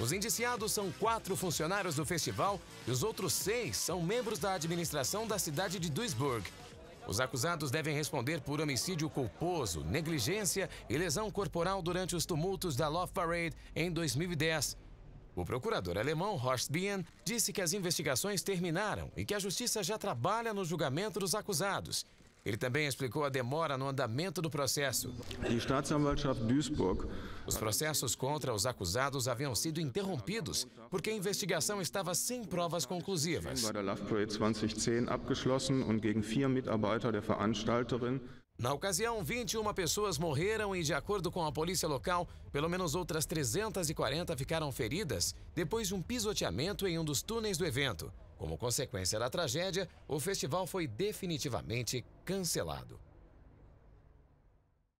Os indiciados são quatro funcionários do festival e os outros seis são membros da administração da cidade de Duisburg. Os acusados devem responder por homicídio culposo, negligência e lesão corporal durante os tumultos da Love Parade em 2010. O procurador alemão Horst Bien disse que as investigações terminaram e que a justiça já trabalha no julgamento dos acusados. Ele também explicou a demora no andamento do processo. Os processos contra os acusados haviam sido interrompidos porque a investigação estava sem provas conclusivas. Na ocasião, 21 pessoas morreram e, de acordo com a polícia local, pelo menos outras 340 ficaram feridas depois de um pisoteamento em um dos túneis do evento. Como consequência da tragédia, o festival foi definitivamente cancelado.